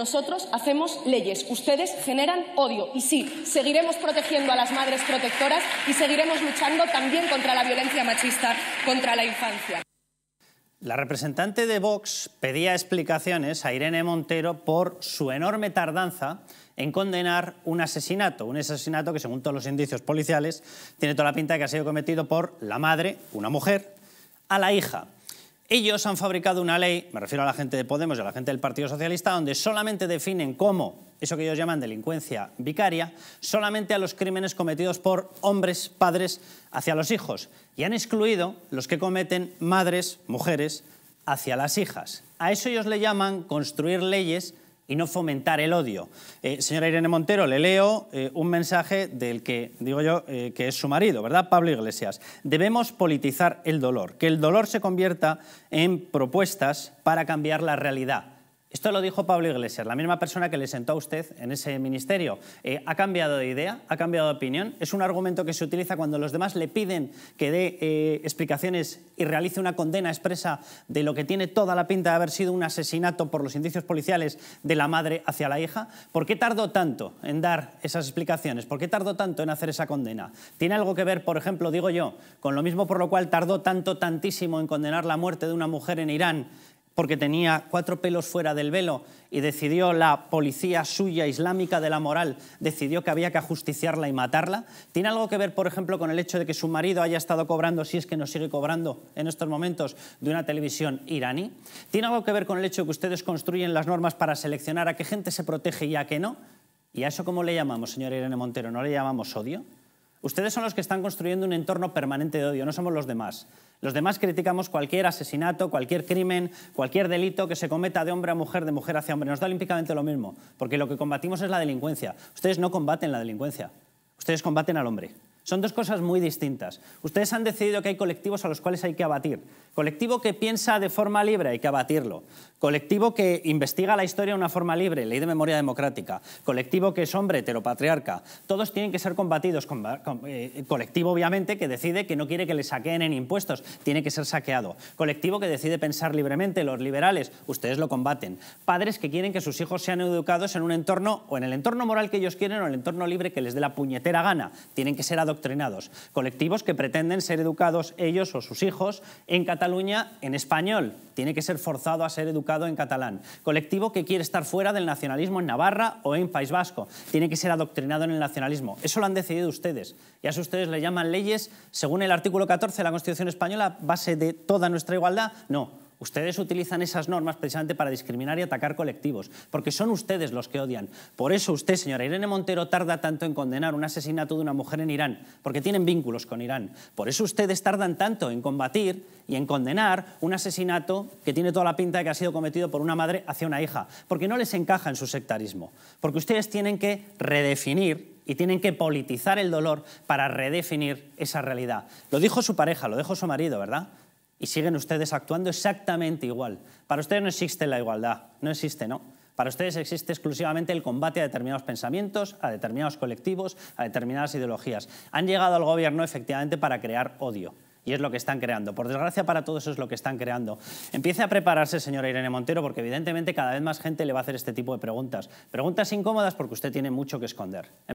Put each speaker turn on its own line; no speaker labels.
nosotros hacemos leyes, ustedes generan odio. Y sí, seguiremos protegiendo a las madres protectoras y seguiremos luchando también contra la violencia machista contra la infancia. La representante de Vox pedía explicaciones a Irene Montero por su enorme tardanza en condenar un asesinato, un asesinato que según todos los indicios policiales tiene toda la pinta de que ha sido cometido por la madre, una mujer, a la hija. Ellos han fabricado una ley, me refiero a la gente de Podemos y a la gente del Partido Socialista, donde solamente definen como eso que ellos llaman delincuencia vicaria, solamente a los crímenes cometidos por hombres, padres, hacia los hijos. Y han excluido los que cometen madres, mujeres, hacia las hijas. A eso ellos le llaman construir leyes y no fomentar el odio. Eh, señora Irene Montero, le leo eh, un mensaje del que, digo yo, eh, que es su marido, ¿verdad? Pablo Iglesias. Debemos politizar el dolor, que el dolor se convierta en propuestas para cambiar la realidad esto lo dijo Pablo Iglesias, la misma persona que le sentó a usted en ese ministerio. Eh, ¿Ha cambiado de idea? ¿Ha cambiado de opinión? ¿Es un argumento que se utiliza cuando los demás le piden que dé eh, explicaciones y realice una condena expresa de lo que tiene toda la pinta de haber sido un asesinato por los indicios policiales de la madre hacia la hija? ¿Por qué tardó tanto en dar esas explicaciones? ¿Por qué tardó tanto en hacer esa condena? ¿Tiene algo que ver, por ejemplo, digo yo, con lo mismo por lo cual tardó tanto, tantísimo en condenar la muerte de una mujer en Irán porque tenía cuatro pelos fuera del velo y decidió la policía suya islámica de la moral, decidió que había que ajusticiarla y matarla? ¿Tiene algo que ver, por ejemplo, con el hecho de que su marido haya estado cobrando, si es que nos sigue cobrando en estos momentos, de una televisión iraní? ¿Tiene algo que ver con el hecho de que ustedes construyen las normas para seleccionar a qué gente se protege y a qué no? ¿Y a eso cómo le llamamos, señora Irene Montero? ¿No le llamamos odio? Ustedes son los que están construyendo un entorno permanente de odio, no somos los demás. Los demás criticamos cualquier asesinato, cualquier crimen, cualquier delito que se cometa de hombre a mujer, de mujer hacia hombre. Nos da olímpicamente lo mismo, porque lo que combatimos es la delincuencia. Ustedes no combaten la delincuencia, ustedes combaten al hombre. Son dos cosas muy distintas. Ustedes han decidido que hay colectivos a los cuales hay que abatir. Colectivo que piensa de forma libre, hay que abatirlo. Colectivo que investiga la historia de una forma libre, ley de memoria democrática. Colectivo que es hombre, patriarca. Todos tienen que ser combatidos. Eh, colectivo, obviamente, que decide que no quiere que le saqueen en impuestos, tiene que ser saqueado. Colectivo que decide pensar libremente, los liberales, ustedes lo combaten. Padres que quieren que sus hijos sean educados en un entorno o en el entorno moral que ellos quieren o en el entorno libre que les dé la puñetera gana. Tienen que ser adoptados colectivos que pretenden ser educados ellos o sus hijos en Cataluña en español. Tiene que ser forzado a ser educado en catalán. Colectivo que quiere estar fuera del nacionalismo en Navarra o en País Vasco. Tiene que ser adoctrinado en el nacionalismo. Eso lo han decidido ustedes. Y a eso ustedes le llaman leyes según el artículo 14 de la Constitución Española, base de toda nuestra igualdad. No, Ustedes utilizan esas normas precisamente para discriminar y atacar colectivos, porque son ustedes los que odian. Por eso usted, señora Irene Montero, tarda tanto en condenar un asesinato de una mujer en Irán, porque tienen vínculos con Irán. Por eso ustedes tardan tanto en combatir y en condenar un asesinato que tiene toda la pinta de que ha sido cometido por una madre hacia una hija, porque no les encaja en su sectarismo, porque ustedes tienen que redefinir y tienen que politizar el dolor para redefinir esa realidad. Lo dijo su pareja, lo dijo su marido, ¿verdad? Y siguen ustedes actuando exactamente igual. Para ustedes no existe la igualdad, no existe, ¿no? Para ustedes existe exclusivamente el combate a determinados pensamientos, a determinados colectivos, a determinadas ideologías. Han llegado al gobierno efectivamente para crear odio. Y es lo que están creando. Por desgracia para todos es lo que están creando. Empiece a prepararse, señora Irene Montero, porque evidentemente cada vez más gente le va a hacer este tipo de preguntas. Preguntas incómodas porque usted tiene mucho que esconder.